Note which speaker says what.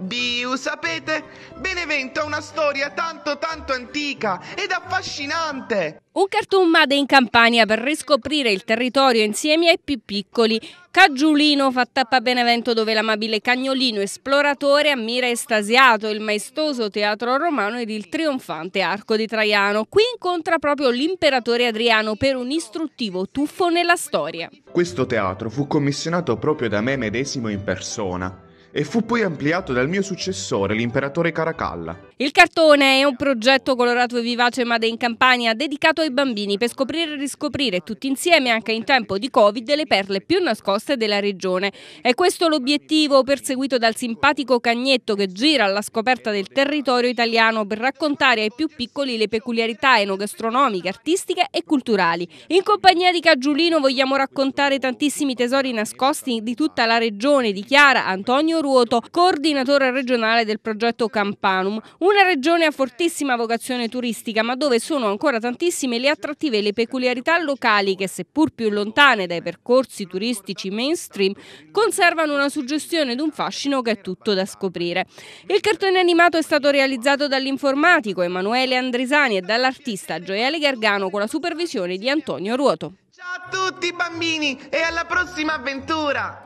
Speaker 1: Biu, sapete? Benevento ha una storia tanto tanto antica
Speaker 2: ed affascinante! Un cartoon made in Campania per riscoprire il territorio insieme ai più piccoli. Caggiulino fa tappa a Benevento dove l'amabile cagnolino esploratore ammira estasiato il maestoso teatro romano ed il trionfante arco di Traiano. Qui incontra proprio l'imperatore Adriano per un istruttivo tuffo nella storia.
Speaker 1: Questo teatro fu commissionato proprio da me medesimo in persona e fu poi ampliato dal mio successore, l'imperatore Caracalla.
Speaker 2: Il cartone è un progetto colorato e vivace Made in Campania dedicato ai bambini per scoprire e riscoprire tutti insieme anche in tempo di Covid le perle più nascoste della regione. È questo l'obiettivo perseguito dal simpatico cagnetto che gira alla scoperta del territorio italiano per raccontare ai più piccoli le peculiarità enogastronomiche, artistiche e culturali. In compagnia di Cagiulino vogliamo raccontare tantissimi tesori nascosti di tutta la regione di Chiara, Antonio Ruoto, coordinatore regionale del progetto Campanum, una regione a fortissima vocazione turistica ma dove sono ancora tantissime le attrattive e le peculiarità locali che seppur più lontane dai percorsi turistici mainstream conservano una suggestione ed un fascino che è tutto da scoprire. Il cartone animato è stato realizzato dall'informatico Emanuele Andrisani e dall'artista Gioele Gargano con la supervisione di Antonio Ruoto.
Speaker 1: Ciao a tutti bambini
Speaker 2: e alla prossima avventura!